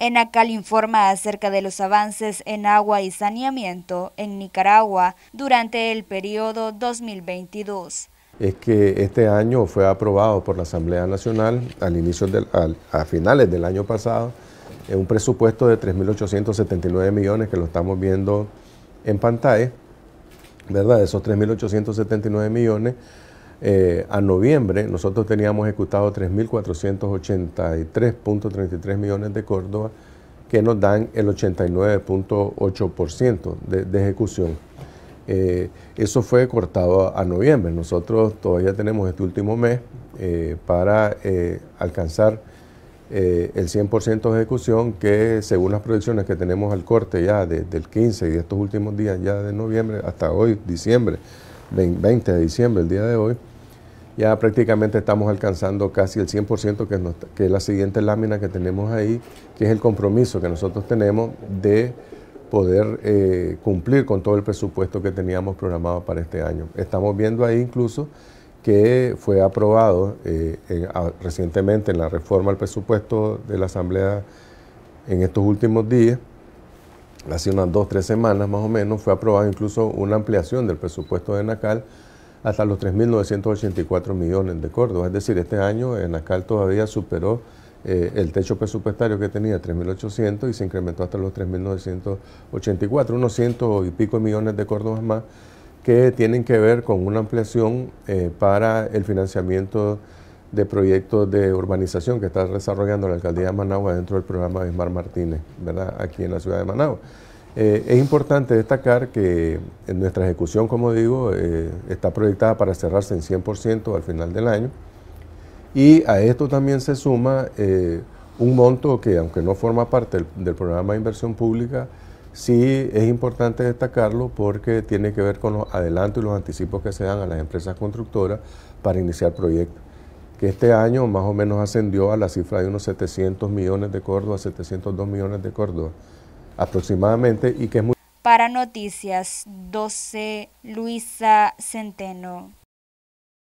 ENACAL informa acerca de los avances en agua y saneamiento en Nicaragua durante el periodo 2022. Es que este año fue aprobado por la Asamblea Nacional al inicio a finales del año pasado eh, un presupuesto de 3.879 millones que lo estamos viendo en pantalla, ¿verdad? Esos 3.879 millones eh, a noviembre nosotros teníamos ejecutado 3.483.33 millones de Córdoba, que nos dan el 89.8% de, ejecución. Eh, eso fue cortado a, noviembre. Nosotros todavía tenemos este último mes eh, para alcanzar el 100% de ejecución, que según las proyecciones que tenemos al corte ya desde el 15 y estos últimos días ya de noviembre hasta hoy, diciembre, 20 de diciembre, el día de hoy, ya prácticamente estamos alcanzando casi el 100%, que es, la siguiente lámina que tenemos ahí, que es el compromiso que nosotros tenemos de poder eh, cumplir con todo el presupuesto que teníamos programado para este año. Estamos viendo ahí incluso que fue aprobado eh, recientemente en la reforma al presupuesto de la Asamblea en estos últimos días, hace unas dos, tres semanas más o menos, fue aprobada incluso una ampliación del presupuesto de NACAL hasta los 3.984 millones de Córdoba. Es decir, este año eh, NACAL todavía superó eh, el techo presupuestario que tenía, 3.800, y se incrementó hasta los 3.984, unos ciento y pico millones de Córdoba más, que tienen que ver con una ampliación eh, para el financiamiento de proyectos de urbanización que está desarrollando la alcaldía de Managua dentro del programa de Ismar Martínez, ¿verdad? aquí en la ciudad de Managua. Eh, es importante destacar que nuestra ejecución, como digo, eh, está proyectada para cerrarse en 100% al final del año. Y a esto también se suma eh, un monto que, aunque no forma parte del, programa de inversión pública, sí es importante destacarlo porque tiene que ver con los adelantos y los anticipos que se dan a las empresas constructoras para iniciar proyectos que este año más o menos ascendió a la cifra de unos 700 millones de Córdoba, 702 millones de Córdoba aproximadamente y que es muy... Para Noticias 12, Luisa Centeno.